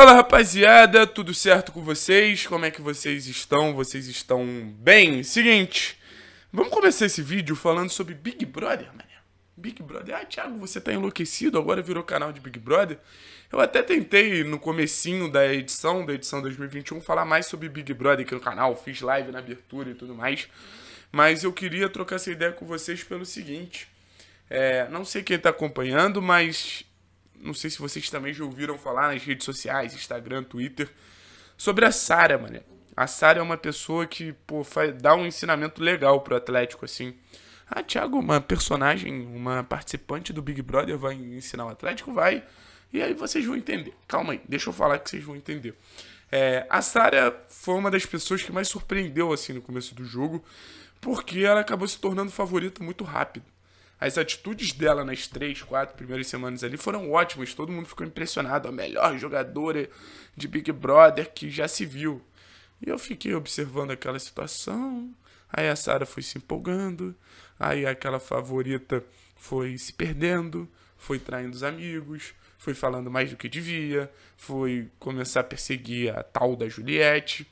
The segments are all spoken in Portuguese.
Fala rapaziada, tudo certo com vocês? Como é que vocês estão? Vocês estão bem? Seguinte, vamos começar esse vídeo falando sobre Big Brother, mano. Big Brother. Ah, Thiago, você tá enlouquecido, agora virou canal de Big Brother. Eu até tentei no comecinho da edição, da edição 2021, falar mais sobre Big Brother aqui no é canal, fiz live na abertura e tudo mais. Mas eu queria trocar essa ideia com vocês pelo seguinte. É, não sei quem tá acompanhando, mas não sei se vocês também já ouviram falar nas redes sociais, Instagram, Twitter, sobre a Sara, mano. A Sara é uma pessoa que, pô, faz, dá um ensinamento legal pro Atlético, assim. Ah, Thiago, uma personagem, uma participante do Big Brother vai ensinar o Atlético? Vai. E aí vocês vão entender. Calma aí, deixa eu falar que vocês vão entender. É, a Sara foi uma das pessoas que mais surpreendeu, assim, no começo do jogo, porque ela acabou se tornando favorita muito rápido. As atitudes dela nas três, quatro primeiras semanas ali foram ótimas, todo mundo ficou impressionado. A melhor jogadora de Big Brother que já se viu. E eu fiquei observando aquela situação. Aí a Sara foi se empolgando, aí aquela favorita foi se perdendo, foi traindo os amigos, foi falando mais do que devia, foi começar a perseguir a tal da Juliette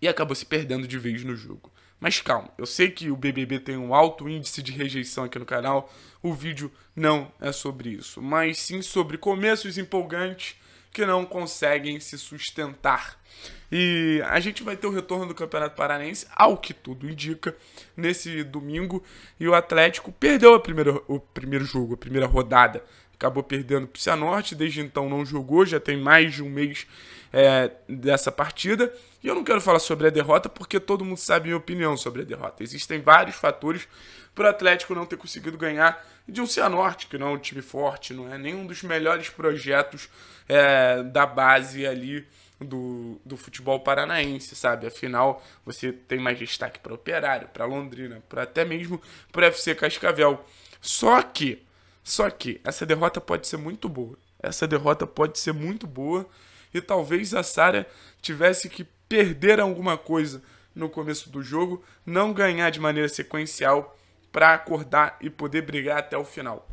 e acabou se perdendo de vez no jogo. Mas calma, eu sei que o BBB tem um alto índice de rejeição aqui no canal, o vídeo não é sobre isso, mas sim sobre começos empolgantes que não conseguem se sustentar. E a gente vai ter o retorno do Campeonato Paranense, ao que tudo indica, nesse domingo. E o Atlético perdeu a primeira, o primeiro jogo, a primeira rodada acabou perdendo para o Cianorte, desde então não jogou, já tem mais de um mês é, dessa partida. E eu não quero falar sobre a derrota porque todo mundo sabe minha opinião sobre a derrota. Existem vários fatores para o Atlético não ter conseguido ganhar de um Cianorte, que não é um time forte, não é nenhum dos melhores projetos é, da base ali do, do futebol paranaense, sabe? Afinal, você tem mais destaque para Operário, para Londrina, para até mesmo para o FC Cascavel. Só que só que essa derrota pode ser muito boa. Essa derrota pode ser muito boa e talvez a Sara tivesse que perder alguma coisa no começo do jogo, não ganhar de maneira sequencial para acordar e poder brigar até o final.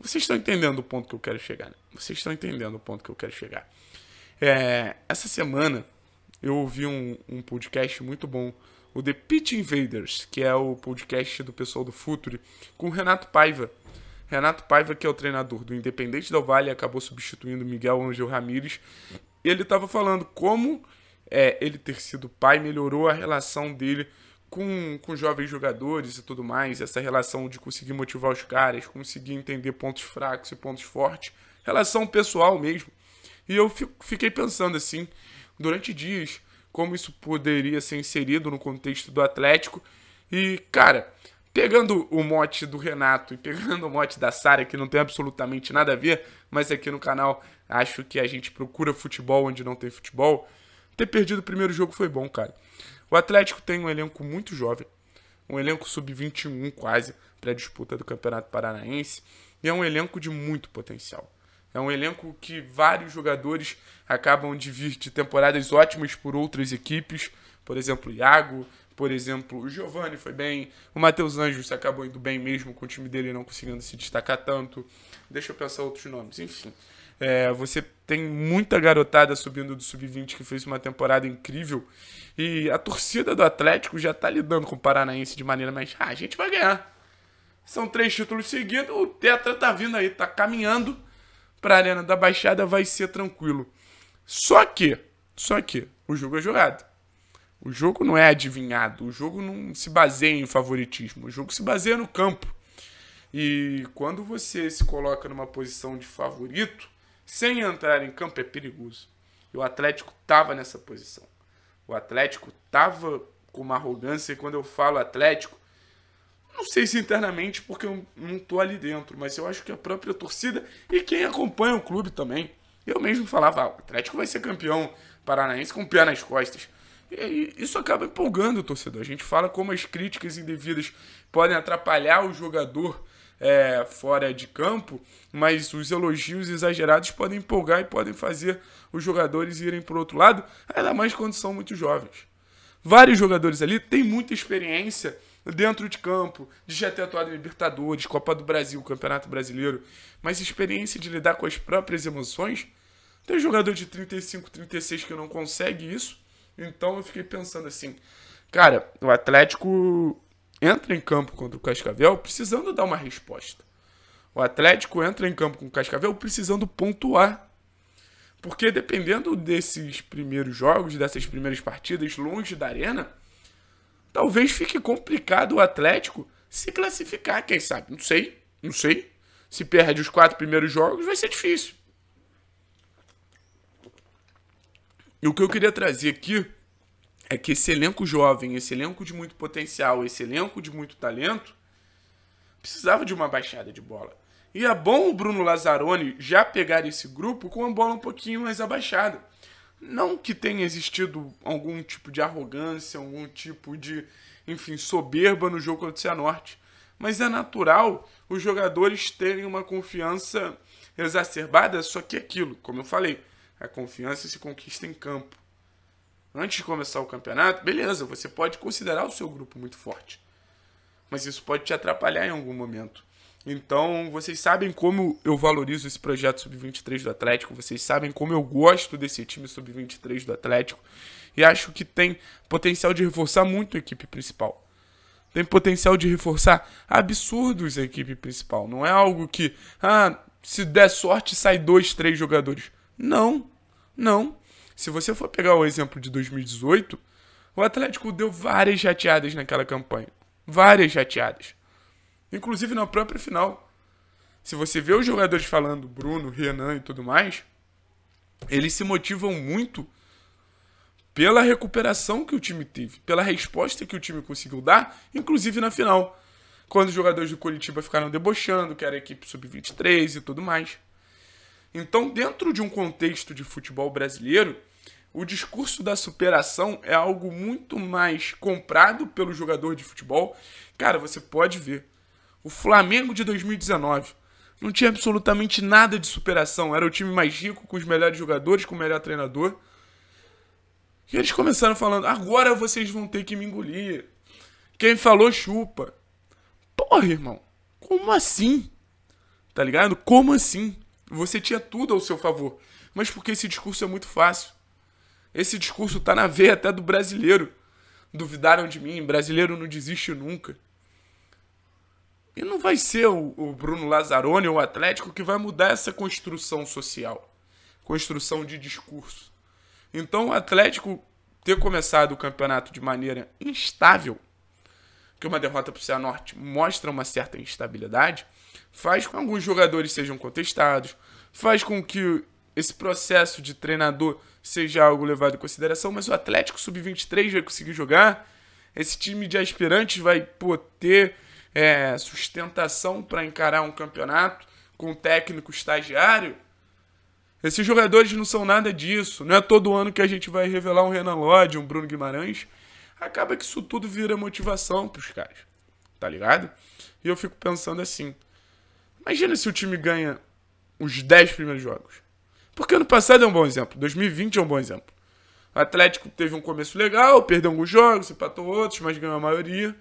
Vocês estão entendendo o ponto que eu quero chegar, né? Vocês estão entendendo o ponto que eu quero chegar. É, essa semana eu ouvi um, um, podcast muito bom, o The Pitch Invaders, que é o podcast do pessoal do Futuri, com o Renato Paiva. Renato Paiva, que é o treinador do Independente do Vale, acabou substituindo Miguel Angel Ramírez. Ele estava falando como é, ele ter sido pai melhorou a relação dele com, com jovens jogadores e tudo mais, essa relação de conseguir motivar os caras, conseguir entender pontos fracos e pontos fortes, relação pessoal mesmo. E eu fico, fiquei pensando assim, durante dias, como isso poderia ser inserido no contexto do Atlético. E, cara, Pegando o mote do Renato e pegando o mote da Sara, que não tem absolutamente nada a ver, mas aqui no canal acho que a gente procura futebol onde não tem futebol. Ter perdido o primeiro jogo foi bom, cara. O Atlético tem um elenco muito jovem, um elenco sub-21 quase, para a disputa do Campeonato Paranaense, e é um elenco de muito potencial. É um elenco que vários jogadores acabam de vir de temporadas ótimas por outras equipes, por exemplo, Iago, por exemplo, o Giovani foi bem, o Matheus Anjos acabou indo bem mesmo com o time dele não conseguindo se destacar tanto. Deixa eu pensar outros nomes, enfim. É, você tem muita garotada subindo do sub-20 que fez uma temporada incrível. E a torcida do Atlético já tá lidando com o Paranaense de maneira mais. Ah, a gente vai ganhar. São três títulos seguidos, o Tetra tá vindo aí, tá caminhando pra Arena da Baixada, vai ser tranquilo. Só que, só que, o jogo é jogado. O jogo não é adivinhado, o jogo não se baseia em favoritismo, o jogo se baseia no campo. E quando você se coloca numa posição de favorito, sem entrar em campo é perigoso. E o Atlético estava nessa posição. O Atlético estava com uma arrogância, e quando eu falo Atlético, não sei se internamente, porque eu não estou ali dentro, mas eu acho que a própria torcida e quem acompanha o clube também. Eu mesmo falava, ah, o Atlético vai ser campeão paranaense com o pé nas costas isso acaba empolgando o torcedor. A gente fala como as críticas indevidas podem atrapalhar o jogador é, fora de campo, mas os elogios exagerados podem empolgar e podem fazer os jogadores irem para o outro lado, ainda mais quando são muito jovens. Vários jogadores ali têm muita experiência dentro de campo, de já ter atuado em Libertadores, Copa do Brasil, Campeonato Brasileiro, mas experiência de lidar com as próprias emoções. Tem jogador de 35, 36 que não consegue isso então eu fiquei pensando assim, cara, o Atlético entra em campo contra o Cascavel precisando dar uma resposta. O Atlético entra em campo com o Cascavel precisando pontuar. Porque dependendo desses primeiros jogos, dessas primeiras partidas longe da arena, talvez fique complicado o Atlético se classificar, quem sabe? Não sei, não sei. Se perde os quatro primeiros jogos, vai ser difícil. E o que eu queria trazer aqui é que esse elenco jovem, esse elenco de muito potencial, esse elenco de muito talento, precisava de uma baixada de bola. E é bom o Bruno Lazzaroni já pegar esse grupo com a bola um pouquinho mais abaixada. Não que tenha existido algum tipo de arrogância, algum tipo de, enfim, soberba no jogo contra o Cianorte. Mas é natural os jogadores terem uma confiança exacerbada, só que é aquilo, como eu falei, a confiança se conquista em campo. Antes de começar o campeonato, beleza, você pode considerar o seu grupo muito forte. Mas isso pode te atrapalhar em algum momento. Então, vocês sabem como eu valorizo esse projeto sub-23 do Atlético, vocês sabem como eu gosto desse time sub-23 do Atlético e acho que tem potencial de reforçar muito a equipe principal. Tem potencial de reforçar absurdos a equipe principal. Não é algo que, ah, se der sorte sai dois, três jogadores. Não. Não. Se você for pegar o exemplo de 2018, o Atlético deu várias chateadas naquela campanha. Várias chateadas Inclusive na própria final. Se você vê os jogadores falando, Bruno, Renan e tudo mais, eles se motivam muito pela recuperação que o time teve, pela resposta que o time conseguiu dar, inclusive na final, quando os jogadores do Curitiba ficaram debochando, que era a equipe sub-23 e tudo mais. Então, dentro de um contexto de futebol brasileiro, o discurso da superação é algo muito mais comprado pelo jogador de futebol. Cara, você pode ver. O Flamengo de 2019 não tinha absolutamente nada de superação. Era o time mais rico, com os melhores jogadores, com o melhor treinador. E eles começaram falando: agora vocês vão ter que me engolir. Quem falou, chupa. Porra, irmão. Como assim? Tá ligado? Como assim? Você tinha tudo ao seu favor. Mas porque esse discurso é muito fácil. Esse discurso está na veia até do brasileiro. Duvidaram de mim, brasileiro não desiste nunca. E não vai ser o, o Bruno Lazzaroni ou o Atlético que vai mudar essa construção social, construção de discurso. Então o Atlético ter começado o campeonato de maneira instável, que uma derrota para o Cianorte mostra uma certa instabilidade, faz com que alguns jogadores sejam contestados, faz com que esse processo de treinador seja algo levado em consideração, mas o Atlético Sub-23 vai conseguir jogar, esse time de aspirantes vai pô, ter é, sustentação para encarar um campeonato com um técnico estagiário. Esses jogadores não são nada disso. Não é todo ano que a gente vai revelar um Renan Lodge, um Bruno Guimarães. Acaba que isso tudo vira motivação para os caras. Tá ligado? E eu fico pensando assim: Imagina se o time ganha os 10 primeiros jogos. Porque ano passado é um bom exemplo, 2020 é um bom exemplo. O Atlético teve um começo legal, perdeu alguns jogos, empatou outros, mas ganhou a maioria.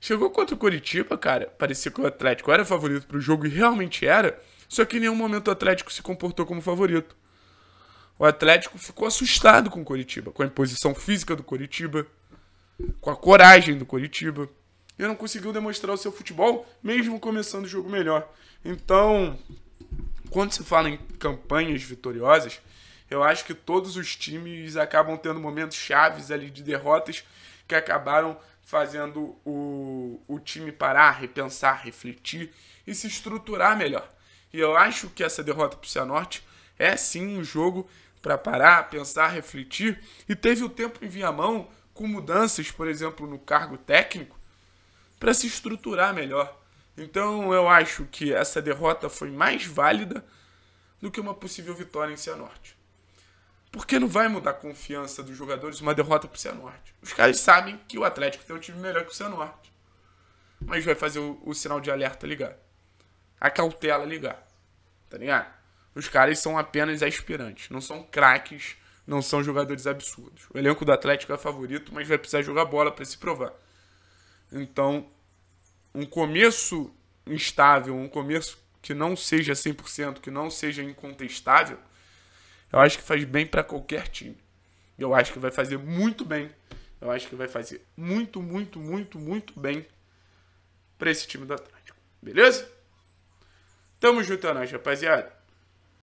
Chegou contra o Coritiba, cara, parecia que o Atlético era favorito para o jogo e realmente era, só que em nenhum momento o Atlético se comportou como favorito. O Atlético ficou assustado com o Coritiba, com a imposição física do Coritiba, com a coragem do Coritiba e não conseguiu demonstrar o seu futebol, mesmo começando o jogo melhor. Então, quando se fala em campanhas vitoriosas, eu acho que todos os times acabam tendo momentos chaves ali de derrotas que acabaram fazendo o, o time parar, repensar, refletir e se estruturar melhor. E eu acho que essa derrota para o Cianorte é sim um jogo para parar, pensar, refletir. E teve o tempo em mão com mudanças, por exemplo, no cargo técnico, para se estruturar melhor. Então eu acho que essa derrota foi mais válida do que uma possível vitória em Cianorte. Porque não vai mudar a confiança dos jogadores uma derrota para o Cianorte. Os caras sabem que o Atlético tem um time melhor que o Cianorte. Mas vai fazer o, o sinal de alerta ligar. A cautela ligar. Tá ligado? Os caras são apenas aspirantes, não são craques, não são jogadores absurdos. O elenco do Atlético é favorito, mas vai precisar jogar bola para se provar. Então, um começo instável, um começo que não seja 100%, que não seja incontestável, eu acho que faz bem para qualquer time. Eu acho que vai fazer muito bem. Eu acho que vai fazer muito, muito, muito, muito bem para esse time do Atlético. Beleza? Tamo junto é nóis, rapaziada.